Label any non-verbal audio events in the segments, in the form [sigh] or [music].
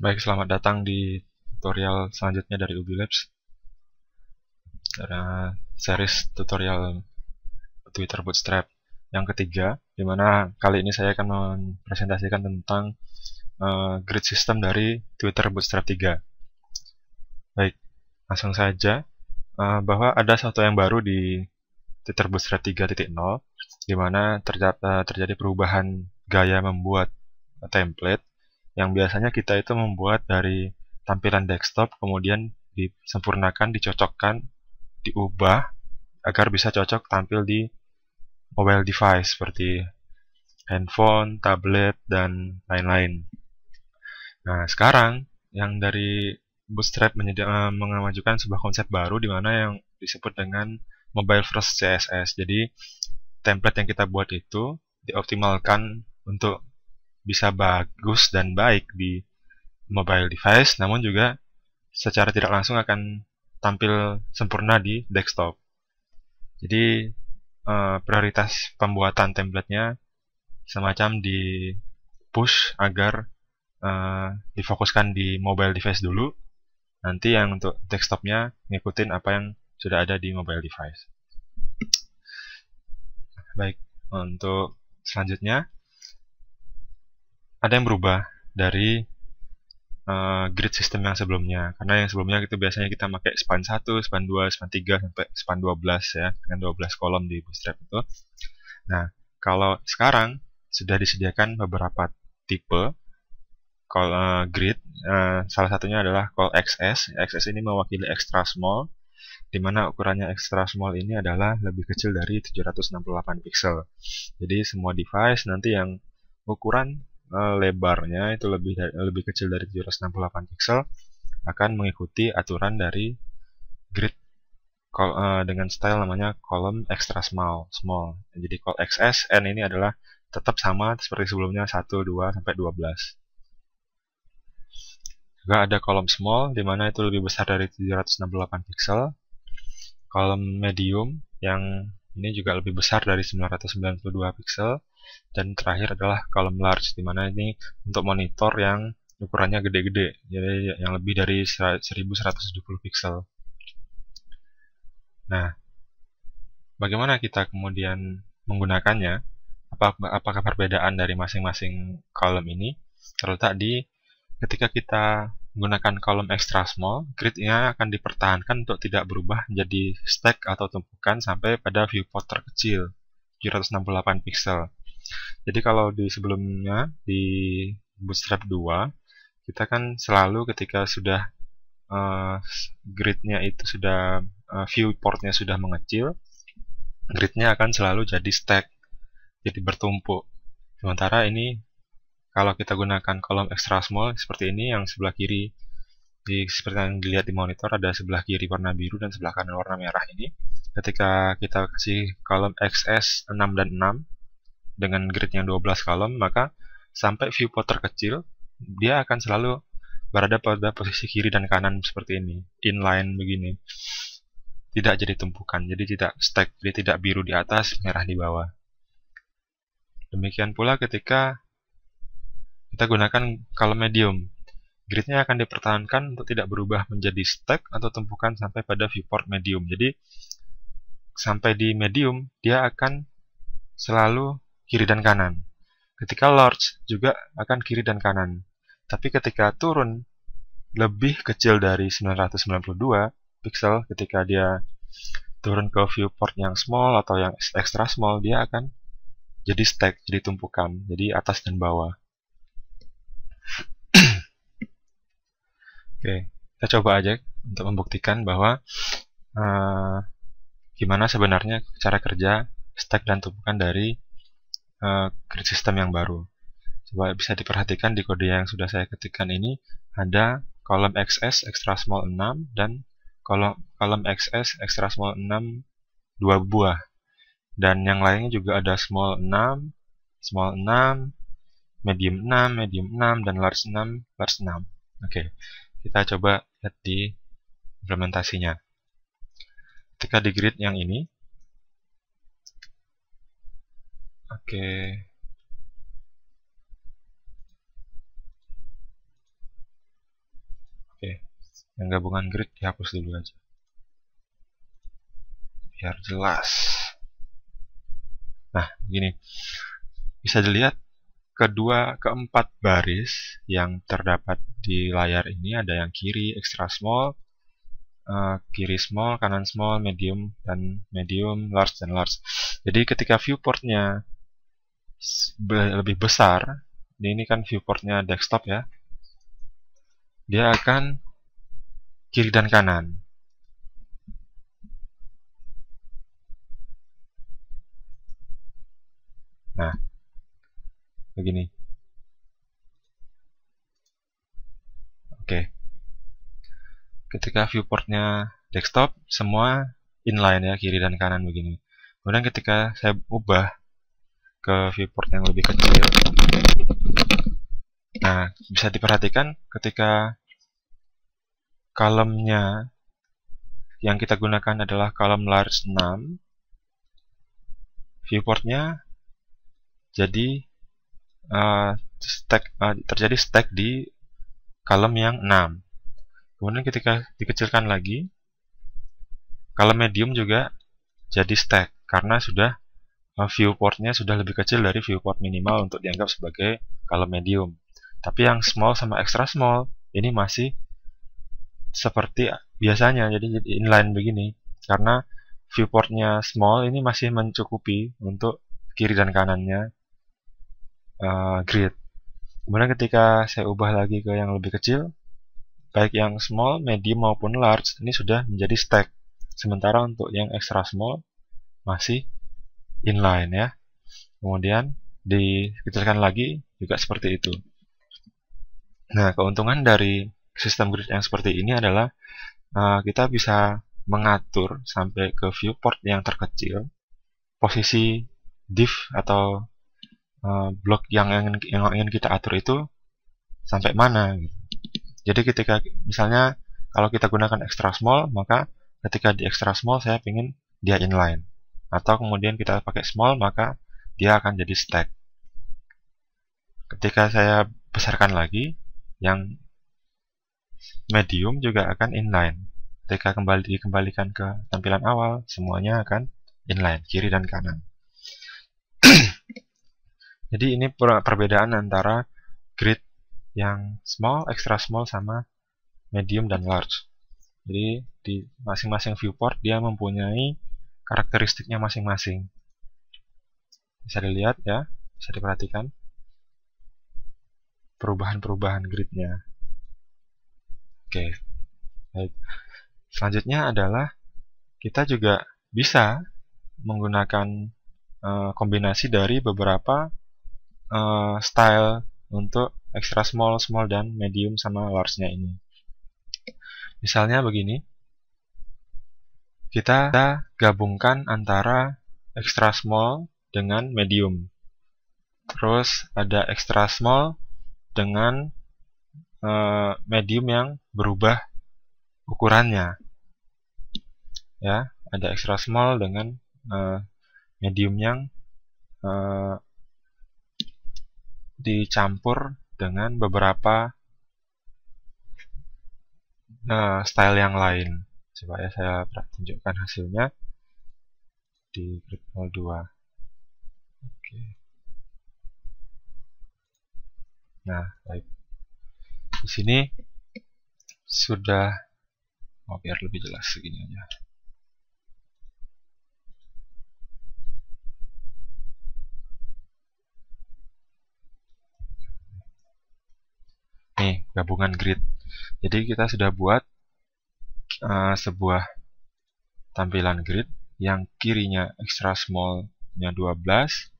Baik, selamat datang di tutorial selanjutnya dari Ubi Labs. Nah, series tutorial Twitter Bootstrap yang ketiga, di mana kali ini saya akan mempresentasikan tentang uh, grid system dari Twitter Bootstrap 3. Baik, langsung saja uh, bahwa ada satu yang baru di Twitter Bootstrap 3.0 di mana eh, terjadi perubahan gaya membuat template yang biasanya kita itu membuat dari tampilan desktop kemudian disempurnakan, dicocokkan, diubah agar bisa cocok tampil di mobile device seperti handphone, tablet, dan lain-lain. Nah, sekarang yang dari Bootstrap eh, mengajukan sebuah konsep baru di mana yang disebut dengan mobile first CSS. Jadi, template yang kita buat itu dioptimalkan untuk bisa bagus dan baik di mobile device, namun juga secara tidak langsung akan tampil sempurna di desktop. Jadi eh, prioritas pembuatan templatenya semacam di push agar eh, difokuskan di mobile device dulu, nanti yang untuk desktopnya ngikutin apa yang sudah ada di mobile device. Baik, untuk selanjutnya ada yang berubah dari uh, grid sistem yang sebelumnya. Karena yang sebelumnya itu biasanya kita pakai span 1, span 2, span 3 sampai span 12 ya, dengan 12 kolom di Bootstrap itu. Nah, kalau sekarang sudah disediakan beberapa tipe call uh, eh, grid. Uh, salah satunya adalah call XS. XS ini mewakili extra small di mana ukurannya extra small ini adalah lebih kecil dari 768 pixel. Jadi semua device nanti yang ukuran Eh, lebarnya itu lebih lebih kecil dari 768 pixel akan mengikuti aturan dari grid kol, uh, dengan style namanya kolom extra small small jadi call xs n ini adalah tetap sama seperti sebelumnya 1 2 sampai 12 juga ada kolom small di mana itu lebih besar dari 768 pixel kolom medium yang ini juga lebih besar dari 992 pixel. Dan terakhir adalah column large, di mana ini untuk monitor yang ukurannya gede-gede, jadi yang lebih dari 1170 pixel. Nah, bagaimana kita kemudian menggunakannya? Apa, apakah perbedaan dari masing-masing kolom ini terletak di ketika kita menggunakan kolom extra small, gridnya akan dipertahankan untuk tidak berubah menjadi stack atau tumpukan sampai pada viewport terkecil 768 pixel. Jadi kalau di sebelumnya di Bootstrap 2 kita kan selalu ketika sudah uh, gridnya itu sudah uh, viewportnya sudah mengecil, gridnya akan selalu jadi stack, jadi bertumpuk. Sementara ini kalau kita gunakan kolom extra small seperti ini yang sebelah kiri di seperti yang dilihat di monitor ada sebelah kiri warna biru dan sebelah kanan warna merah ini ketika kita kasih kolom XS 6 dan 6 dengan grid yang 12 kolom maka sampai viewport terkecil dia akan selalu berada pada posisi kiri dan kanan seperti ini, inline begini. Tidak jadi tumpukan, jadi tidak stack, jadi tidak biru di atas, merah di bawah. Demikian pula ketika kita gunakan kalau medium. Gridnya akan dipertahankan untuk tidak berubah menjadi stack atau tumpukan sampai pada viewport medium. Jadi sampai di medium dia akan selalu kiri dan kanan. Ketika large juga akan kiri dan kanan. Tapi ketika turun lebih kecil dari 992 pixel ketika dia turun ke viewport yang small atau yang extra small dia akan jadi stack, jadi tumpukan, jadi atas dan bawah. [clears throat] Oke, kita coba aja untuk membuktikan bahwa uh, gimana sebenarnya cara kerja stack dan tumpukan dari uh, yang baru. Coba bisa diperhatikan di kode yang sudah saya ketikkan ini ada kolom XS extra small 6 dan kolom kolom XS extra small 6 dua buah. Dan yang lainnya juga ada small 6, small 6, medium 6, medium 6, dan large 6, large 6. Oke, okay. kita coba lihat di implementasinya. Ketika di grid yang ini, oke, okay. Oke, okay. yang gabungan grid dihapus dulu aja. Biar jelas. Nah, gini. Bisa dilihat kedua keempat baris yang terdapat di layar ini ada yang kiri extra small, uh, kiri small, kanan small, medium dan medium, large dan large. Jadi ketika viewportnya lebih besar, ini kan viewportnya desktop ya, dia akan kiri dan kanan. Nah, begini oke ketika viewportnya desktop semua inline ya kiri dan kanan begini kemudian ketika saya ubah ke viewport yang lebih kecil nah bisa diperhatikan ketika kalemnya yang kita gunakan adalah kalem large 6 viewportnya jadi uh, stack uh, terjadi stack di kolom yang 6. Kemudian ketika dikecilkan lagi, kolom medium juga jadi stack karena sudah uh, viewportnya sudah lebih kecil dari viewport minimal untuk dianggap sebagai kolom medium. Tapi yang small sama extra small ini masih seperti biasanya, jadi inline begini karena viewportnya small ini masih mencukupi untuk kiri dan kanannya uh, grid. Kemudian ketika saya ubah lagi ke yang lebih kecil, baik yang small, medium maupun large ini sudah menjadi stack. Sementara untuk yang extra small masih inline ya. Kemudian dikecilkan lagi juga seperti itu. Nah, keuntungan dari sistem grid yang seperti ini adalah uh, kita bisa mengatur sampai ke viewport yang terkecil posisi div atau uh, eh, blok yang ingin, yang ingin kita atur itu sampai mana. Gitu. Jadi ketika misalnya kalau kita gunakan extra small, maka ketika di extra small saya ingin dia inline. Atau kemudian kita pakai small, maka dia akan jadi stack. Ketika saya besarkan lagi, yang medium juga akan inline. Ketika kembali dikembalikan ke tampilan awal, semuanya akan inline, kiri dan kanan. Jadi ini perbedaan antara grid yang small, extra small sama medium dan large. Jadi di masing-masing viewport dia mempunyai karakteristiknya masing-masing. Bisa dilihat ya, bisa diperhatikan perubahan-perubahan gridnya. Oke, baik. Selanjutnya adalah kita juga bisa menggunakan eh, kombinasi dari beberapa uh, style untuk extra small, small dan medium sama large-nya ini. Misalnya begini. Kita gabungkan antara extra small dengan medium. Terus ada extra small dengan uh, medium yang berubah ukurannya. Ya, ada extra small dengan uh, medium yang uh, dicampur dengan beberapa uh, style yang lain. Coba ya saya tunjukkan hasilnya di grid 02. Oke. Nah, baik. Di sini sudah mau oh, biar lebih jelas segini aja. gabungan grid. Jadi kita sudah buat uh, sebuah tampilan grid yang kirinya extra small-nya 12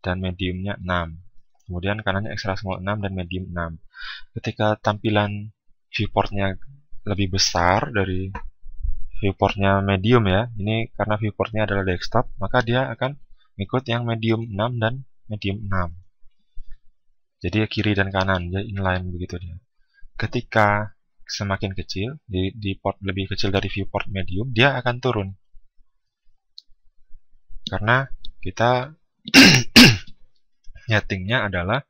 dan medium-nya 6. Kemudian kanannya extra small 6 dan medium 6. Ketika tampilan viewport-nya lebih besar dari viewport-nya medium ya, ini karena viewport-nya adalah desktop, maka dia akan ikut yang medium 6 dan medium 6. Jadi kiri dan kanan, jadi ya, inline begitu dia ketika semakin kecil, di, di port lebih kecil dari viewport medium, dia akan turun. Karena kita settingnya [clears throat] adalah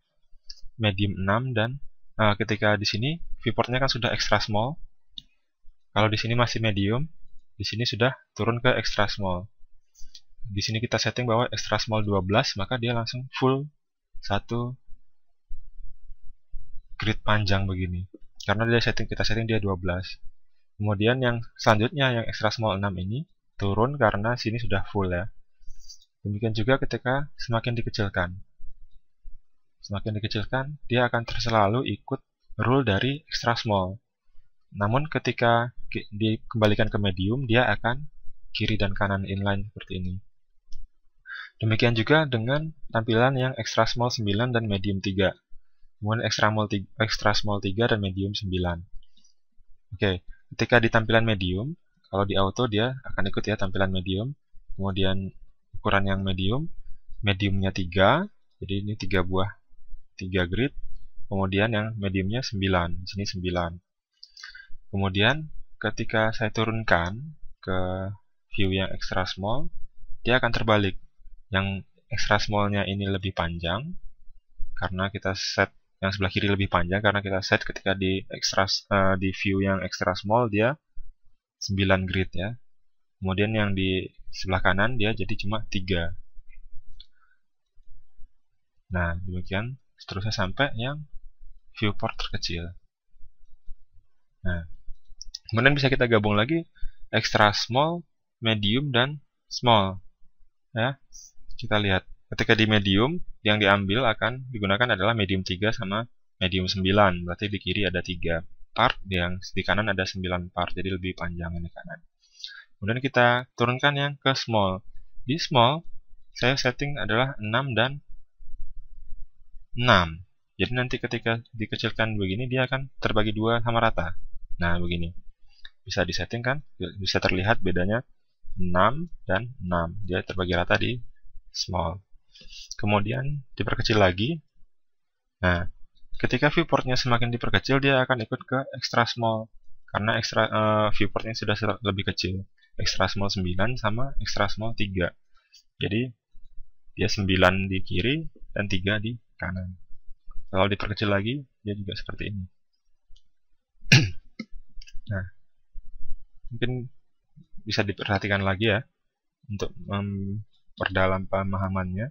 medium 6 dan uh, ketika di sini viewportnya kan sudah extra small. Kalau di sini masih medium, di sini sudah turun ke extra small. Di sini kita setting bahwa extra small 12, maka dia langsung full 1 grid panjang begini karena dia setting kita setting dia 12 kemudian yang selanjutnya yang extra small 6 ini turun karena sini sudah full ya demikian juga ketika semakin dikecilkan semakin dikecilkan dia akan selalu ikut rule dari extra small namun ketika dikembalikan ke medium dia akan kiri dan kanan inline seperti ini demikian juga dengan tampilan yang extra small 9 dan medium 3 kemudian extra, extra small 3 dan medium 9. Oke, ketika di tampilan medium, kalau di auto dia akan ikut ya tampilan medium, kemudian ukuran yang medium, mediumnya 3, jadi ini 3 buah, 3 grid, kemudian yang mediumnya 9, di sini 9. Kemudian ketika saya turunkan ke view yang extra small, dia akan terbalik. Yang extra smallnya ini lebih panjang, karena kita set yang sebelah kiri lebih panjang karena kita set ketika di extra uh, di view yang extra small dia 9 grid ya. Kemudian yang di sebelah kanan dia jadi cuma 3. Nah, demikian seterusnya sampai yang viewport terkecil. Nah, kemudian bisa kita gabung lagi extra small, medium dan small. Ya. Kita lihat Ketika di medium, yang diambil akan digunakan adalah medium 3 sama medium 9. Berarti di kiri ada 3 part, yang di kanan ada 9 part. Jadi lebih panjang yang di kanan. Kemudian kita turunkan yang ke small. Di small, saya setting adalah 6 dan 6. Jadi nanti ketika dikecilkan begini, dia akan terbagi dua sama rata. Nah, begini. Bisa disetting kan? Bisa terlihat bedanya 6 dan 6. Dia terbagi rata di small kemudian diperkecil lagi. Nah, ketika viewportnya semakin diperkecil, dia akan ikut ke extra small karena extra uh, viewportnya sudah lebih kecil. Extra small 9 sama extra small 3. Jadi dia 9 di kiri dan 3 di kanan. Kalau diperkecil lagi, dia juga seperti ini. [clears throat] nah, mungkin bisa diperhatikan lagi ya untuk memperdalam pemahamannya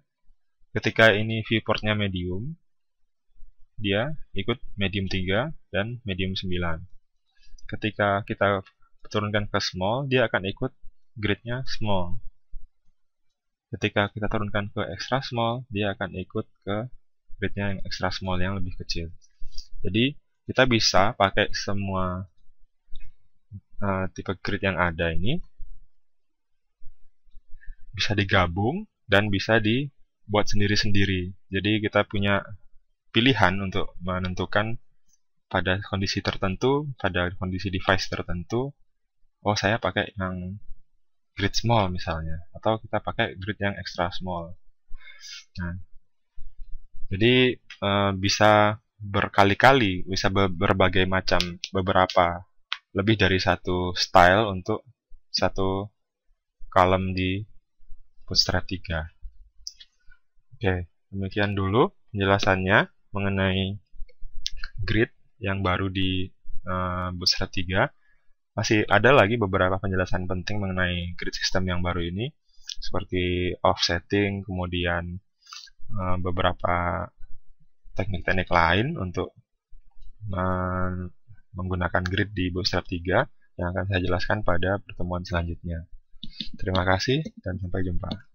ketika ini viewportnya medium, dia ikut medium 3 dan medium 9. Ketika kita turunkan ke small, dia akan ikut gridnya small. Ketika kita turunkan ke extra small, dia akan ikut ke gridnya yang extra small yang lebih kecil. Jadi kita bisa pakai semua uh, tipe grid yang ada ini, bisa digabung dan bisa di buat sendiri-sendiri. Jadi kita punya pilihan untuk menentukan pada kondisi tertentu, pada kondisi device tertentu, oh saya pakai yang grid small misalnya, atau kita pakai grid yang extra small. Nah, jadi e, bisa berkali-kali, bisa be berbagai macam, beberapa, lebih dari satu style untuk satu kolom di Bootstrap 3. Oke, demikian dulu penjelasannya mengenai grid yang baru di uh, eh, Bootstrap 3. Masih ada lagi beberapa penjelasan penting mengenai grid system yang baru ini, seperti offsetting, kemudian uh, beberapa teknik-teknik lain untuk uh, menggunakan grid di Bootstrap 3 yang akan saya jelaskan pada pertemuan selanjutnya. Terima kasih dan sampai jumpa.